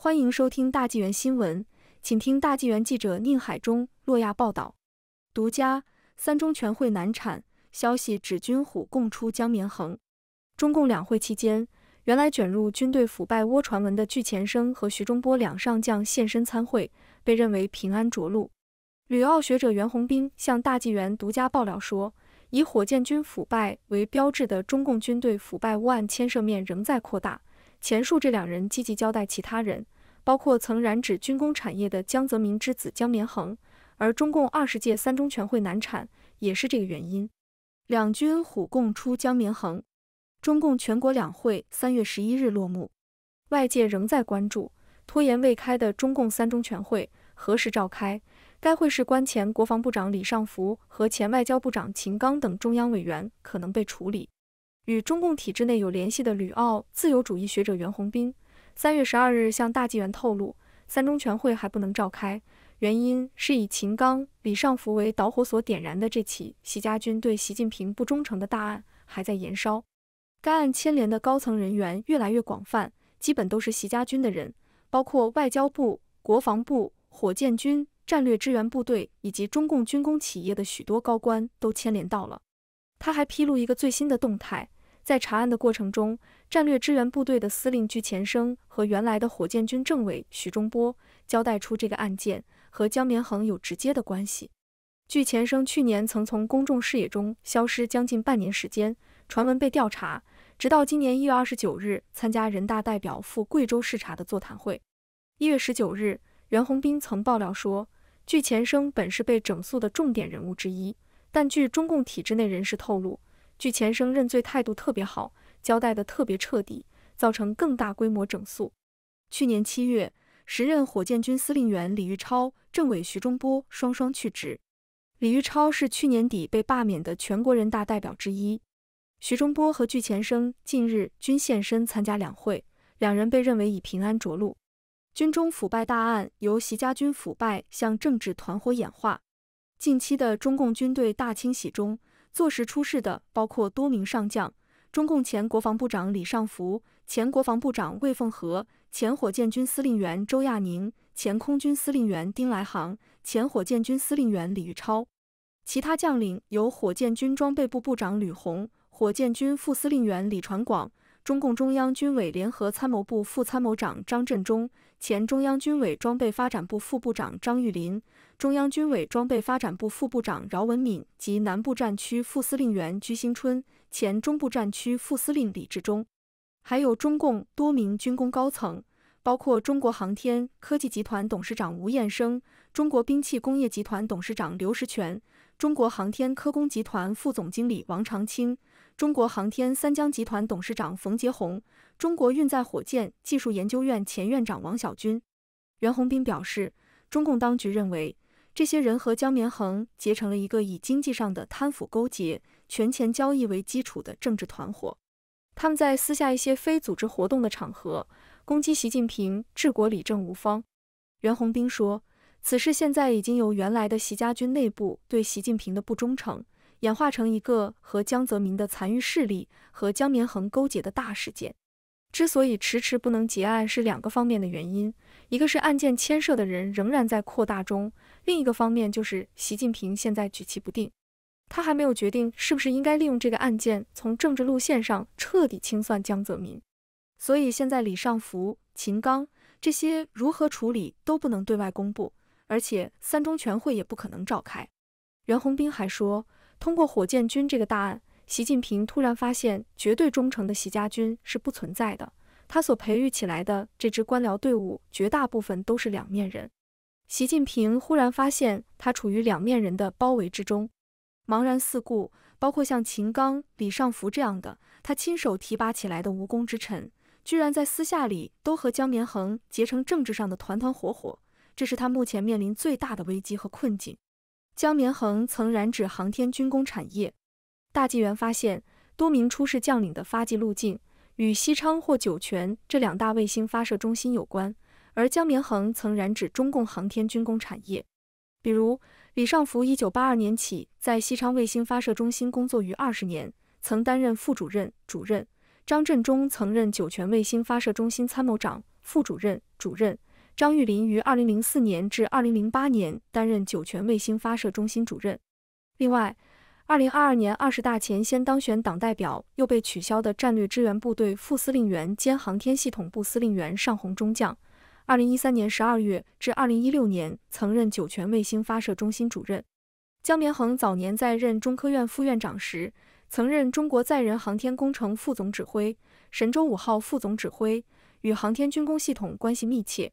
欢迎收听大纪元新闻，请听大纪元记者宁海中、洛亚报道。独家：三中全会难产，消息指军虎供出江绵恒。中共两会期间，原来卷入军队腐败窝传闻的巨前生和徐中波两上将现身参会，被认为平安着陆。旅澳学者袁宏斌向大纪元独家爆料说，以火箭军腐败为标志的中共军队腐败窝案牵涉面仍在扩大。前述这两人积极交代其他人，包括曾染指军工产业的江泽民之子江绵恒，而中共二十届三中全会难产也是这个原因。两军虎共出江绵恒。中共全国两会三月十一日落幕，外界仍在关注拖延未开的中共三中全会何时召开。该会是关前国防部长李尚福和前外交部长秦刚等中央委员可能被处理。与中共体制内有联系的旅澳自由主义学者袁宏斌，三月十二日向大纪元透露，三中全会还不能召开，原因是以秦刚、李尚福为导火索点燃的这起习家军对习近平不忠诚的大案还在延烧。该案牵连的高层人员越来越广泛，基本都是习家军的人，包括外交部、国防部、火箭军、战略支援部队以及中共军工企业的许多高官都牵连到了。他还披露一个最新的动态。在查案的过程中，战略支援部队的司令具前生和原来的火箭军政委许忠波交代出这个案件和江绵恒有直接的关系。据前生去年曾从公众视野中消失将近半年时间，传闻被调查，直到今年一月二十九日参加人大代表赴贵州视察的座谈会。一月十九日，袁宏斌曾爆料说，据前生本是被整肃的重点人物之一，但据中共体制内人士透露。据前生认罪态度特别好，交代的特别彻底，造成更大规模整肃。去年七月，时任火箭军司令员李玉超、政委徐中波双双去职。李玉超是去年底被罢免的全国人大代表之一。徐中波和具前生近日均现身参加两会，两人被认为已平安着陆。军中腐败大案由习家军腐败向政治团伙演化。近期的中共军队大清洗中。坐实出事的包括多名上将，中共前国防部长李尚福、前国防部长魏凤和、前火箭军司令员周亚宁、前空军司令员丁来航、前火箭军司令员李玉超。其他将领有火箭军装备部部长吕红、火箭军副司令员李传广、中共中央军委联合参谋部副参谋长张振忠。前中央军委装备发展部副部长张玉林，中央军委装备发展部副部长饶文敏及南部战区副司令员鞠新春，前中部战区副司令李志忠，还有中共多名军工高层，包括中国航天科技集团董事长吴彦生，中国兵器工业集团董事长刘石泉。中国航天科工集团副总经理王长青、中国航天三江集团董事长冯杰红、中国运载火箭技术研究院前院长王小军，袁宏斌表示，中共当局认为这些人和江绵恒结成了一个以经济上的贪腐勾结、权钱交易为基础的政治团伙。他们在私下一些非组织活动的场合攻击习近平治国理政无方。袁宏斌说。此事现在已经由原来的习家军内部对习近平的不忠诚，演化成一个和江泽民的残余势力和江绵恒勾结的大事件。之所以迟迟不能结案，是两个方面的原因，一个是案件牵涉的人仍然在扩大中，另一个方面就是习近平现在举棋不定，他还没有决定是不是应该利用这个案件从政治路线上彻底清算江泽民。所以现在李尚福、秦刚这些如何处理都不能对外公布。而且三中全会也不可能召开。袁宏斌还说，通过火箭军这个大案，习近平突然发现绝对忠诚的习家军是不存在的。他所培育起来的这支官僚队伍，绝大部分都是两面人。习近平忽然发现，他处于两面人的包围之中，茫然四顾。包括像秦刚、李尚福这样的他亲手提拔起来的无功之臣，居然在私下里都和江绵恒结成政治上的团团伙伙。这是他目前面临最大的危机和困境。江绵恒曾染指航天军工产业。大纪元发现，多名出事将领的发迹路径与西昌或酒泉这两大卫星发射中心有关，而江绵恒曾染指中共航天军工产业。比如，李尚福1982年起在西昌卫星发射中心工作于20年，曾担任副主任、主任；张振忠曾任酒泉卫星发射中心参谋长、副主任、主任。张玉林于二零零四年至二零零八年担任酒泉卫星发射中心主任。另外，二零二二年二十大前先当选党代表，又被取消的战略支援部队副司令员兼航天系统部司令员尚红中将，二零一三年十二月至二零一六年曾任酒泉卫星发射中心主任。江绵恒早年在任中科院副院长时，曾任中国载人航天工程副总指挥、神舟五号副总指挥，与航天军工系统关系密切。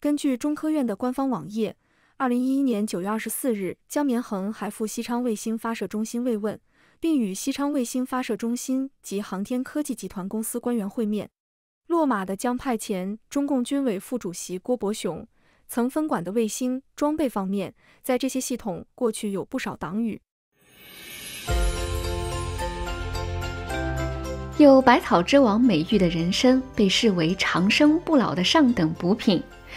根据中科院的官方网页，二零一一年九月二十四日，江绵恒还赴西昌卫星发射中心慰问，并与西昌卫星发射中心及航天科技集团公司官员会面。落马的江派前中共军委副主席郭伯雄曾分管的卫星装备方面，在这些系统过去有不少党羽。有百草之王美誉的人参，被视为长生不老的上等补品。